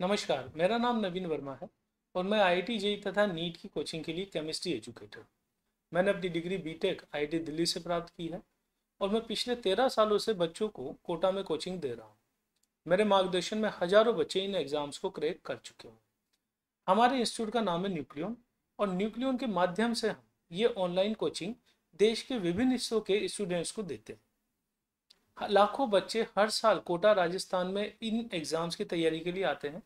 नमस्कार मेरा नाम नवीन वर्मा है और मैं आई आई जेई तथा नीट की कोचिंग के लिए केमिस्ट्री एजुकेटर मैंने अपनी डिग्री बीटेक आईआईटी दिल्ली से प्राप्त की है और मैं पिछले तेरह सालों से बच्चों को कोटा में कोचिंग दे रहा हूँ मेरे मार्गदर्शन में हजारों बच्चे इन एग्ज़ाम्स को क्रैक कर चुके हैं हमारे इंस्टीट्यूट का नाम है न्यूक्लियन और न्यूक्लियन के माध्यम से हम ये ऑनलाइन कोचिंग देश के विभिन्न हिस्सों के स्टूडेंट्स को देते हैं लाखों बच्चे हर साल कोटा राजस्थान में इन एग्ज़ाम्स की तैयारी के लिए आते हैं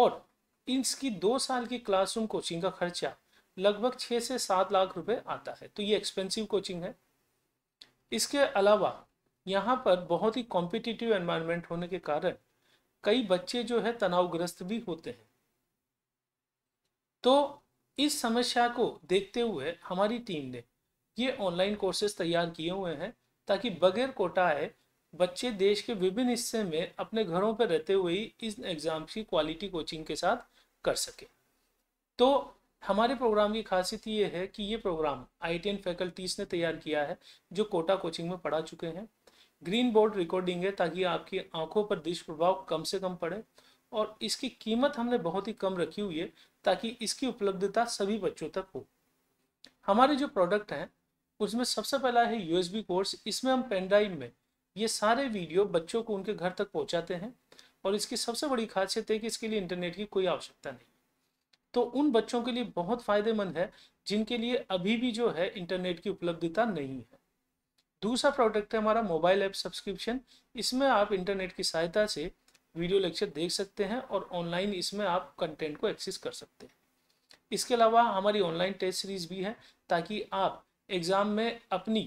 और इसकी दो साल की क्लासरूम कोचिंग का खर्चा लगभग छः से सात लाख रुपए आता है तो ये एक्सपेंसिव कोचिंग है इसके अलावा यहाँ पर बहुत ही कॉम्पिटिटिव एनवायरनमेंट होने के कारण कई बच्चे जो है तनावग्रस्त भी होते हैं तो इस समस्या को देखते हुए हमारी टीम ने ये ऑनलाइन कोर्सेज तैयार किए हुए हैं ताकि बगैर कोटा आए बच्चे देश के विभिन्न हिस्से में अपने घरों पर रहते हुए ही इस एग्ज़ाम की क्वालिटी कोचिंग के साथ कर सके तो हमारे प्रोग्राम की खासियत ये है कि ये प्रोग्राम आई टी फैकल्टीज़ ने तैयार किया है जो कोटा कोचिंग में पढ़ा चुके हैं ग्रीन बोर्ड रिकॉर्डिंग है ताकि आपकी आंखों पर दुष्प्रभाव कम से कम पड़े और इसकी कीमत हमने बहुत ही कम रखी हुई है ताकि इसकी उपलब्धता सभी बच्चों तक हो हमारे जो प्रोडक्ट हैं उसमें सबसे पहला है यूएसबी कोर्स इसमें हम पेनड्राइव में ये सारे वीडियो बच्चों को उनके घर तक पहुंचाते हैं और इसकी सबसे बड़ी खासियत है कि इसके लिए इंटरनेट की कोई आवश्यकता नहीं तो उन बच्चों के लिए बहुत फ़ायदेमंद है जिनके लिए अभी भी जो है इंटरनेट की उपलब्धता नहीं है दूसरा प्रोडक्ट है हमारा मोबाइल ऐप सब्सक्रिप्शन इसमें आप इंटरनेट की सहायता से वीडियो लेक्चर देख सकते हैं और ऑनलाइन इसमें आप कंटेंट को एक्सेस कर सकते हैं इसके अलावा हमारी ऑनलाइन टेस्ट सीरीज भी है ताकि आप एग्ज़ाम में अपनी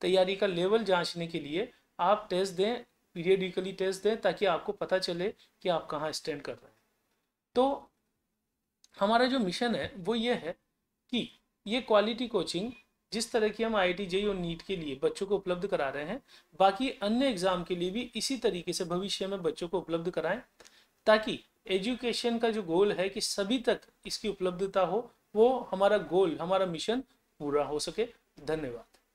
तैयारी का लेवल जांचने के लिए आप टेस्ट दें पीरियडिकली टेस्ट दें ताकि आपको पता चले कि आप कहाँ स्टैंड कर रहे हैं तो हमारा जो मिशन है वो ये है कि ये क्वालिटी कोचिंग जिस तरह की हम आई आई और नीट के लिए बच्चों को उपलब्ध करा रहे हैं बाकी अन्य एग्ज़ाम के लिए भी इसी तरीके से भविष्य में बच्चों को उपलब्ध कराएं ताकि एजुकेशन का जो गोल है कि सभी तक इसकी उपलब्धता हो वो हमारा गोल हमारा मिशन पूरा हो सके धन्यवाद